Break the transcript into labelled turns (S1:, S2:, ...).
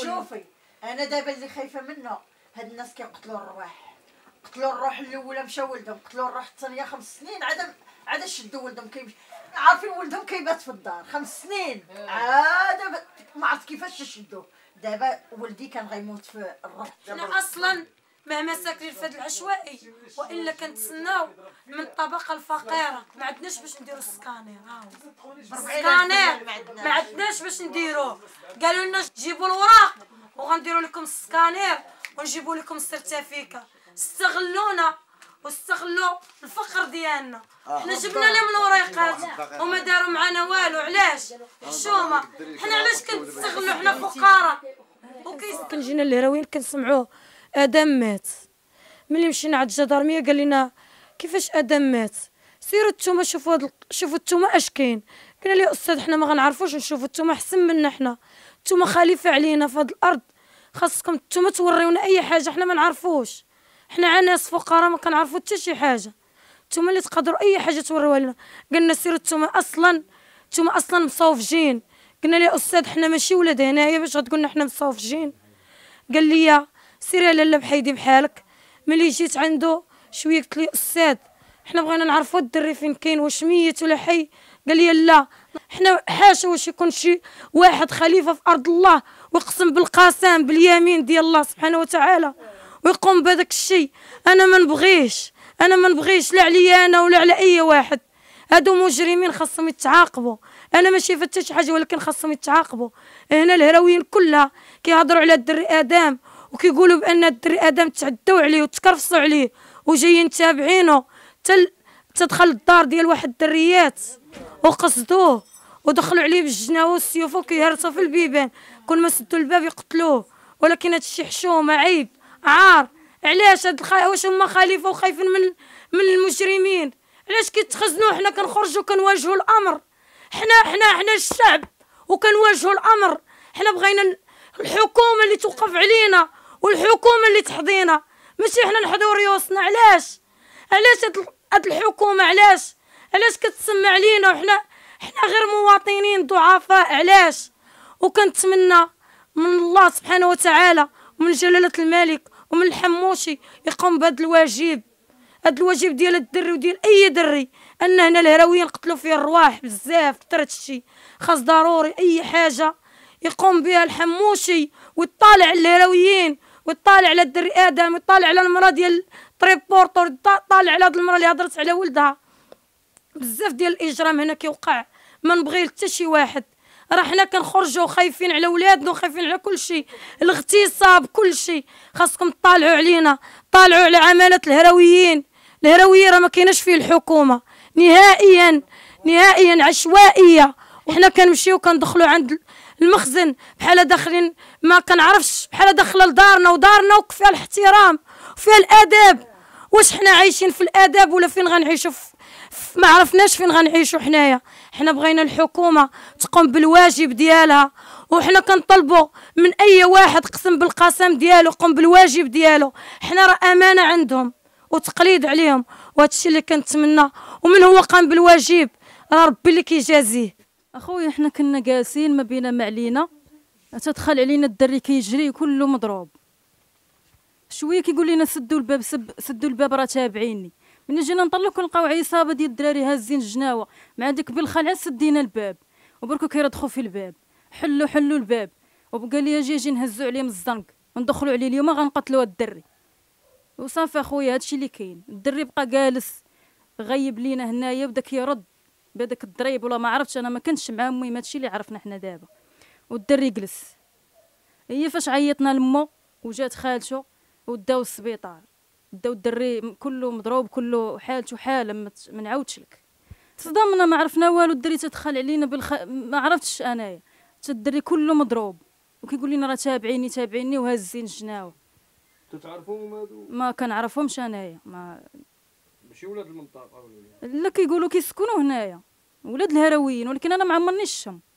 S1: شوفي انا دابا اللي خايفه منه هاد الناس كيقتلوا الرواح قتلوا الروح الاولى مشى ولدهم قتلوا الروح الثانيه خمس سنين عاد عاد شدوا ولدهم كيمشي عارفين ولدهم كيبات في الدار خمس سنين إيه. عاد ما عرفت كيفاش شدوه دابا ولدي كان غيموت في الروح
S2: انا اصلا مع في هذا العشوائي والا كنتسناو من الطبقه الفقيره ما عندناش باش نديرو السكانير هاو السكانير ما عندناش باش نديروه قالوا لنا جيبوا الوراق وغنديروا لكم السكانير ونجيبوا لكم السيرتيفيكا استغلونا واستغلوا الفقر ديالنا آه، حنا جبنا لهم الوريقات وما داروا معنا والو علاش حشومه حنا علاش كنستغلوا حنا فقراء وكنجينا الهروين كنسمعوه ادم مات ملي مشينا عند الجدارميه قال لنا كيفاش ادم مات سيروا نتوما شوفوا هاد شوفوا نتوما اش كاين قلنا لي استاذ حنا ما غنعرفوش نشوفوا نتوما احسن منا حنا نتوما خليفه علينا في هاد الارض خاصكم نتوما توريونا اي حاجه حنا ما نعرفوش حنا عناس فقراء ما كنعرفوا حتى شي حاجه نتوما اللي تقدروا اي حاجه توريوها لنا قالنا سيروا نتوما اصلا نتوما اصلا مصوفجين قلنا لي استاذ حنا ماشي ولاد هنايا باش غتقولنا حنا مصوفجين قال لي سيري لاله بحيدي بحالك ملي جيت عنده شويه قلت لي استاذ حنا بغينا نعرفوا الدري فين كاين واش ميت ولا حي قال لي لا حنا حاشا واش يكون شي واحد خليفه في ارض الله ويقسم بالقسم باليمين ديال الله سبحانه وتعالى ويقوم بهذاك الشيء انا ما نبغيش انا ما نبغيش لا عليا انا ولا على اي واحد هادو مجرمين خاصهم يتعاقبوا انا ماشي فتش حتى شي حاجه ولكن خاصهم يتعاقبوا هنا الهراويين كلها كيهضروا على الدري ادم وكيقولوا بان الدري ادم تعدوا عليه وتكرفصوا عليه وجايين تابعينه تل تدخل الدار ديال واحد الدريات وقصدوه ودخلوا عليه بالجناوه والسيوف وكيهرسوا في البيبان كل ما سدوا الباب يقتلوه ولكن هادشي حشومه عيب عار علاش هاد الخ... واش هما خليفه وخايفين من من المجرمين علاش كيتخزنوا حنا كنخرجوا كنواجهوا الامر حنا حنا حنا الشعب وكنواجهوا الامر حنا بغينا الحكومه اللي توقف علينا والحكومه اللي تحضينا ماشي حنا نحضو ريوسنا علاش علاش هاد الحكومه علاش علاش كتسمع علينا وحنا حنا غير مواطنين ضعفاء علاش وكنتمنى من الله سبحانه وتعالى ومن جلاله الملك ومن الحموشي يقوم بهاد الواجب هاد الواجب ديال الدري وديال اي دري ان هنا الهراويين قتلوا فيه الرواح بزاف كثرت الشي خاص ضروري اي حاجه يقوم بها الحموشي ويطالع الهراويين وتطالع على الدري ادم وتطالع على المراه ديال تريبورتور طالع على هاد المراه اللي هضرت على ولدها بزاف ديال الاجرام هنا كيوقع ما نبغي حتى شي واحد راه حنا كنخرجوا خايفين على ولادنا وخايفين على كل شيء الاغتصاب كل شيء خاصكم تطالعوا علينا طالعوا على عماله الهرويين الهرويه راه ما كايناش فيه الحكومه نهائيا نهائيا عشوائيه وحنا كنمشيو كندخلوا عند المخزن بحال داخلين ما كنعرفش بحال داخله لدارنا ودارنا وفيها الاحترام وفيها الاداب واش حنا عايشين في الاداب ولا فين غنعيشوا ما عرفناش فين غنعيشوا حنايا حنا بغينا الحكومه تقوم بالواجب ديالها وحنا كنطلبوا من اي واحد قسم بالقسم ديالو قم بالواجب ديالو حنا راه امانه عندهم وتقليد عليهم وهذا الشيء اللي كنتمنى ومن هو قام بالواجب ربي اللي كيجازيه اخويا حنا كنا
S1: جالسين ما بينا ما علينا تدخل علينا الدري كيجري كله مضروب شويه كيقول لنا سدوا الباب سب سدوا الباب راه تابعيني ملي جينا نطلق كنلقاو عصابه ديال الدراري هازين الجناوه مع ديك بالخلعه سدينا الباب وبركو كيردخوا في الباب حلوا حلوا الباب وبقى لي اجي اجي نهزو عليهم الزنق وندخلوا عليه اليوم غنقتلوا الدري وصافي اخويا هادشي اللي كاين الدري بقى جالس غيب لينا هنايا بدا كيرد بهذاك الضريب ولا ما عرفتش انا ما كنتش معاه امي هادشي اللي عرفنا حنا دابا والدري جلس هي فاش عيطنا لمو وجات خالته وداو السبيطار داو الدري كله مضروب كله حالته حاله ما نعاودش لك تصدمنا ما عرفنا والو الدري تدخل علينا بالخ... ما عرفتش انايا الدري كله مضروب وكيقول لنا راه تابعيني تابعيني وهازين شناو تتعرفوهم هادو ما كنعرفهمش انايا ما ماشي ولاد المنطقه ولا لا كيقولوا كيسكنوا هنايا ولاد الهرويين ولكن انا ما عمرني الشم